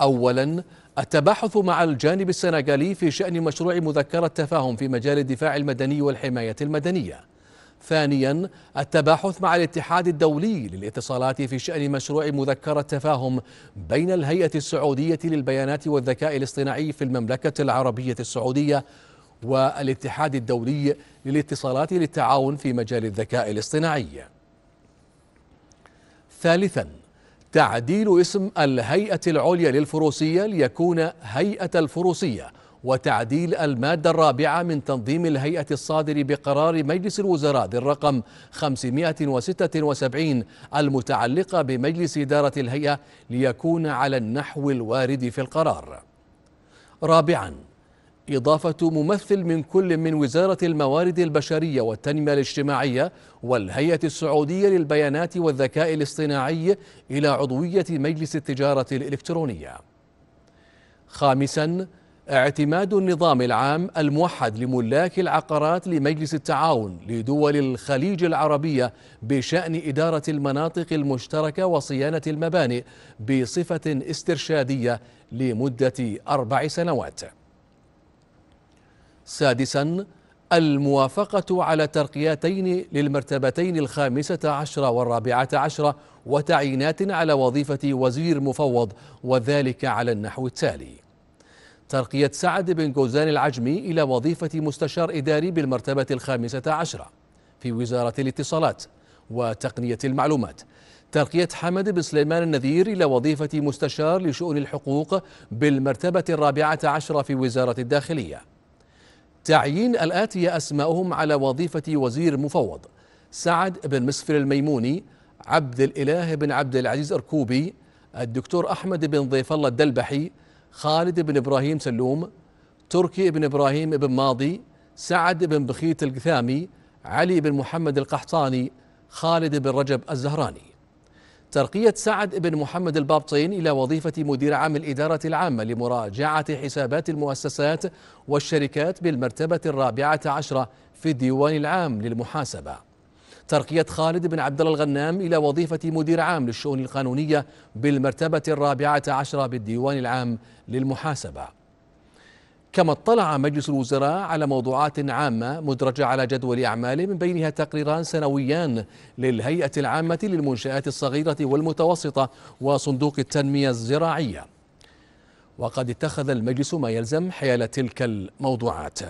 أولا التباحث مع الجانب السنغالي في شأن مشروع مذكرة تفاهم في مجال الدفاع المدني والحماية المدنية ثانيا التباحث مع الاتحاد الدولي للاتصالات في شأن مشروع مذكرة تفاهم بين الهيئة السعودية للبيانات والذكاء الاصطناعي في المملكة العربية السعودية والاتحاد الدولي للاتصالات للتعاون في مجال الذكاء الاصطناعي ثالثا تعديل اسم الهيئة العليا للفروسية ليكون هيئة الفروسية وتعديل المادة الرابعة من تنظيم الهيئة الصادر بقرار مجلس الوزراء ذي الرقم 576 المتعلقة بمجلس إدارة الهيئة ليكون على النحو الوارد في القرار رابعاً إضافة ممثل من كل من وزارة الموارد البشرية والتنمية الاجتماعية والهيئة السعودية للبيانات والذكاء الاصطناعي إلى عضوية مجلس التجارة الإلكترونية خامساً اعتماد النظام العام الموحد لملاك العقارات لمجلس التعاون لدول الخليج العربية بشأن إدارة المناطق المشتركة وصيانة المبانئ بصفة استرشادية لمدة أربع سنوات سادسا الموافقة على ترقياتين للمرتبتين الخامسة عشرة والرابعة عشرة وتعيينات على وظيفة وزير مفوض وذلك على النحو التالي ترقية سعد بن جوزان العجمي إلى وظيفة مستشار إداري بالمرتبة الخامسة عشرة في وزارة الاتصالات وتقنية المعلومات ترقية حمد بن سليمان النذير إلى وظيفة مستشار لشؤون الحقوق بالمرتبة الرابعة عشرة في وزارة الداخلية تعيين الآتي أسماؤهم على وظيفة وزير مفوض سعد بن مسفر الميموني عبد الإله بن عبد العزيز أركوبي الدكتور أحمد بن ضيف الله الدلبحي خالد بن إبراهيم سلوم تركي بن إبراهيم بن ماضي سعد بن بخيت القثامي علي بن محمد القحطاني خالد بن رجب الزهراني ترقية سعد بن محمد البابطين إلى وظيفة مدير عام الإدارة العامة لمراجعة حسابات المؤسسات والشركات بالمرتبة الرابعة عشرة في الديوان العام للمحاسبة ترقية خالد بن عبد الله الغنام إلى وظيفة مدير عام للشؤون القانونية بالمرتبة الرابعة عشرة بالديوان العام للمحاسبة كما اطلع مجلس الوزراء على موضوعات عامة مدرجة على جدول أعماله من بينها تقريران سنويان للهيئة العامة للمنشآت الصغيرة والمتوسطة وصندوق التنمية الزراعية وقد اتخذ المجلس ما يلزم حيال تلك الموضوعات